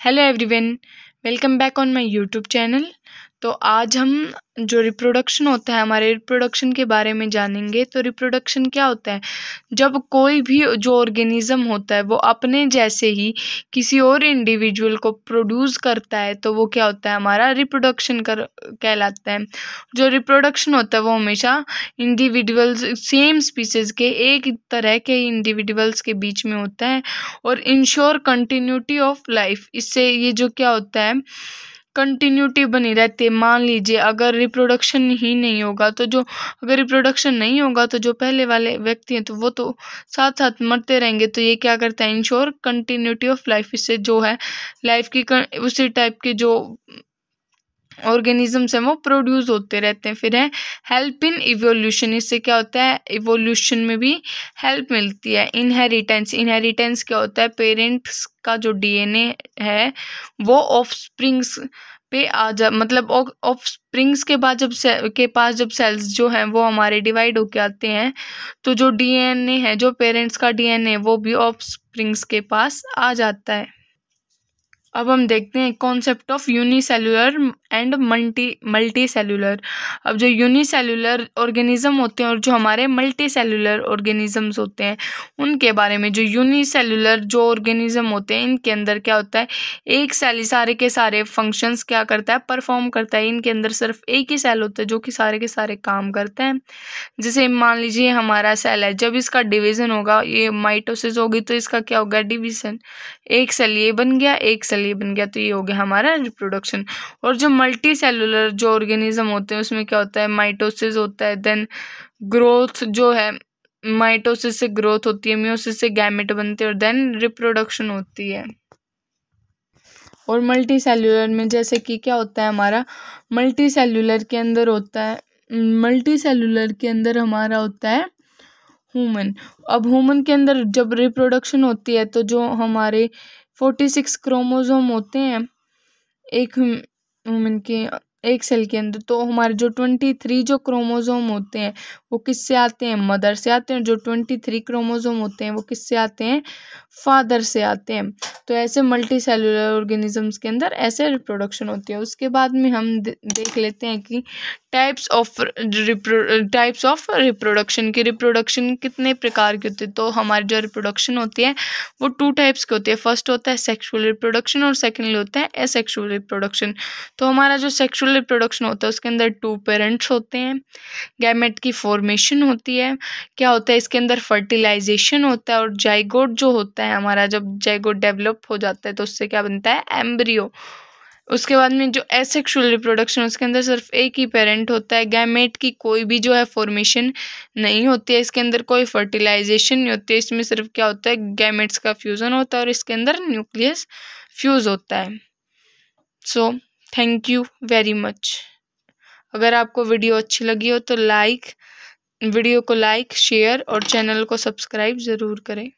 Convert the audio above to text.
hello everyone welcome back on my YouTube channel तो आज हम जो रिप्रोडक्शन होता है हमारे रिप्रोडक्शन के बारे में जानेंगे तो रिप्रोडक्शन क्या होता है जब कोई भी जो ऑर्गेनिज़म होता है वो अपने जैसे ही किसी और इंडिविजुअल को प्रोड्यूस करता है तो वो क्या होता है हमारा रिप्रोडक्शन कर कहलाता है जो रिप्रोडक्शन होता है वो हमेशा इंडिविजुअल्स सेम स्पीसीज़ के एक तरह के इंडिविजुअल्स के बीच में होता है और इंश्योर कंटिन्यूटी ऑफ लाइफ इससे ये जो क्या होता है कंटिन्यूटी बनी रहती है मान लीजिए अगर रिप्रोडक्शन ही नहीं होगा तो जो अगर रिप्रोडक्शन नहीं होगा तो जो पहले वाले व्यक्ति हैं तो वो तो साथ साथ मरते रहेंगे तो ये क्या करता है इंश्योर कंटिन्यूटी ऑफ लाइफ इससे जो है लाइफ की उसी टाइप के जो ऑर्गेनिज़म्स हैं वो प्रोड्यूस होते रहते हैं फिर है हेल्प इन इवोल्यूशन इससे क्या होता है इवोल्यूशन में भी हेल्प मिलती है इनहेरिटेंस इनहेरिटेंस क्या होता है पेरेंट्स का जो डीएनए है वो ऑफ स्प्रिंग्स पे आ जा मतलब ऑफ स्प्रिंग्स के बाद जब से, के पास जब सेल्स जो हैं वो हमारे डिवाइड होके आते हैं तो जो डीएनए है जो पेरेंट्स का डीएनए वो भी ऑफ स्प्रिंग्स के पास आ जाता है अब हम देखते हैं concept of unicellular and multi multicellular अब जो यूनिसेलुलर ऑर्गेनिज्म होते हैं और जो हमारे मल्टी सेलुलर ऑर्गेनिजम्स होते हैं उनके बारे में जो यूनिसेलुलर जो ऑर्गेनिज्म होते हैं इनके अंदर क्या होता है एक सेल सारे के सारे फंक्शंस क्या करता है परफॉर्म करता है इनके अंदर सिर्फ एक ही सेल होता है जो कि सारे के सारे काम करते हैं जैसे मान लीजिए हमारा सेल है जब इसका डिविज़न होगा ये माइटोसिस होगी तो इसका क्या होगा डिविजन एक सेल ये बन गया एक सेल लिए बन गया तो ये हो गया हमारा रिप्रोडक्शन और जो मल्टी सेलुलर जो ऑर्गेनिज्म होते हैं उसमें क्या होता है माइटोसिस होता है देन ग्रोथ जो है माइटोसिस से ग्रोथ होती है म्योसिस से गैमेट बनते हैं और देन रिप्रोडक्शन होती है और मल्टी सेलुलर में जैसे कि क्या होता है हमारा मल्टी सेलुलर के अंदर होता है मल्टी सेलुलर के अंदर हमारा होता है ह्यूमन अब ह्यूमन के अंदर जब रिप्रोडक्शन होती है तो जो हमारे फोर्टी सिक्स क्रोमोज़ोम होते हैं एक वुमेन हम्म, के एक सेल के अंदर तो हमारे जो ट्वेंटी थ्री जो क्रोमोज़ोम होते हैं वो किससे आते हैं मदर से आते हैं जो ट्वेंटी थ्री क्रोमोजोम होते हैं वो किससे आते हैं फादर से आते हैं तो ऐसे मल्टी सेलुलर ऑर्गेनिजम्स के अंदर ऐसे रिप्रोडक्शन होती है उसके बाद में हम देख लेते हैं कि types of types of reproduction की रिप्रोडक्शन कितने प्रकार की होती है तो हमारी जो रिप्रोडक्शन होती है वो टू टाइप्स की होती है फर्स्ट होता है सेक्सुअल रिप्रोडक्शन और सेकेंडली होता है एसेक्सुअल रिप्रोडक्शन तो हमारा जो सेक्सुअल रिप्रोडक्शन होता है उसके अंदर टू पेरेंट्स होते हैं गैमेट की फोर फॉर्मेशन होती है क्या होता है इसके अंदर फर्टिलाइजेशन होता है और जाइगोड जो होता है हमारा जब जाइगोड डेवलप हो जाता है तो उससे क्या बनता है एम्ब्रियो उसके बाद में जो एसेक्सुअल रिप्रोडक्शन उसके अंदर सिर्फ एक ही पेरेंट होता है गैमेट की कोई भी जो है फॉर्मेशन नहीं होती है इसके अंदर कोई फर्टिलाइजेशन नहीं होती है इसमें सिर्फ क्या होता है गैमेट्स का फ्यूज़न होता है और इसके अंदर न्यूक्लियस फ्यूज़ होता है so thank you very much अगर आपको वीडियो अच्छी लगी हो तो लाइक वीडियो को लाइक शेयर और चैनल को सब्सक्राइब ज़रूर करें